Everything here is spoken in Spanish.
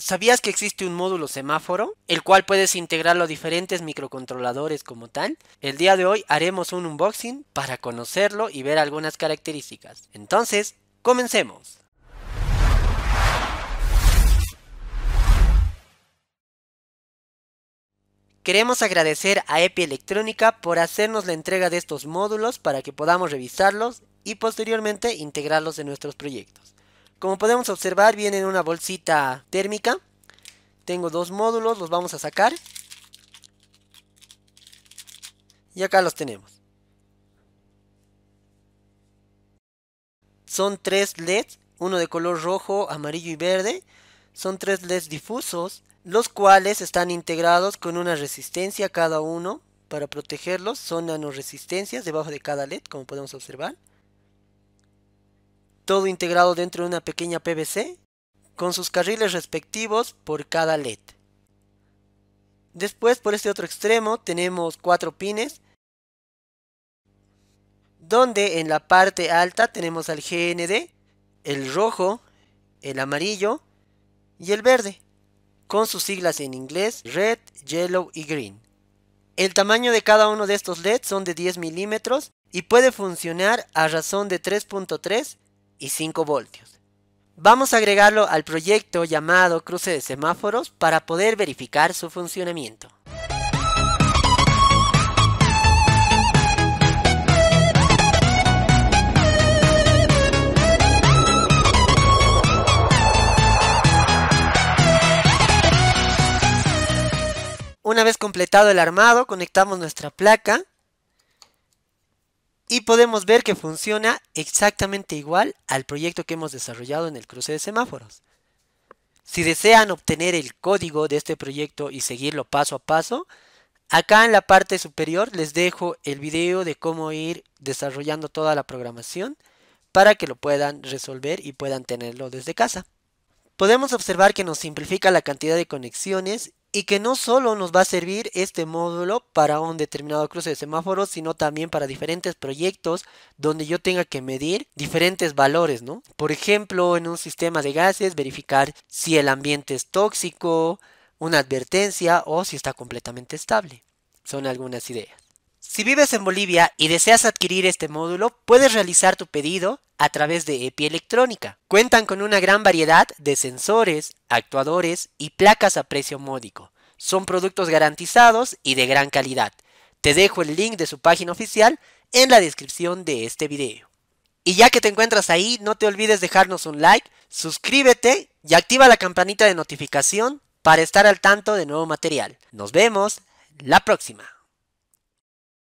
¿Sabías que existe un módulo semáforo, el cual puedes integrarlo a diferentes microcontroladores como tal? El día de hoy haremos un unboxing para conocerlo y ver algunas características. Entonces, comencemos. Queremos agradecer a EPI Electrónica por hacernos la entrega de estos módulos para que podamos revisarlos y posteriormente integrarlos en nuestros proyectos. Como podemos observar viene en una bolsita térmica. Tengo dos módulos, los vamos a sacar. Y acá los tenemos. Son tres LEDs, uno de color rojo, amarillo y verde. Son tres LEDs difusos, los cuales están integrados con una resistencia cada uno para protegerlos. Son nanoresistencias debajo de cada LED, como podemos observar todo integrado dentro de una pequeña PVC con sus carriles respectivos por cada LED. Después por este otro extremo tenemos cuatro pines donde en la parte alta tenemos al GND, el rojo, el amarillo y el verde con sus siglas en inglés red, yellow y green. El tamaño de cada uno de estos LEDs son de 10 milímetros y puede funcionar a razón de 3.3 y 5 voltios. Vamos a agregarlo al proyecto llamado cruce de semáforos para poder verificar su funcionamiento. Una vez completado el armado, conectamos nuestra placa y podemos ver que funciona exactamente igual al proyecto que hemos desarrollado en el cruce de semáforos. Si desean obtener el código de este proyecto y seguirlo paso a paso, acá en la parte superior les dejo el video de cómo ir desarrollando toda la programación para que lo puedan resolver y puedan tenerlo desde casa. Podemos observar que nos simplifica la cantidad de conexiones y que no solo nos va a servir este módulo para un determinado cruce de semáforos, sino también para diferentes proyectos donde yo tenga que medir diferentes valores, ¿no? Por ejemplo, en un sistema de gases, verificar si el ambiente es tóxico, una advertencia o si está completamente estable. Son algunas ideas. Si vives en Bolivia y deseas adquirir este módulo, puedes realizar tu pedido a través de EPI Electrónica. Cuentan con una gran variedad de sensores, actuadores y placas a precio módico. Son productos garantizados y de gran calidad. Te dejo el link de su página oficial en la descripción de este video. Y ya que te encuentras ahí, no te olvides dejarnos un like, suscríbete y activa la campanita de notificación para estar al tanto de nuevo material. Nos vemos la próxima.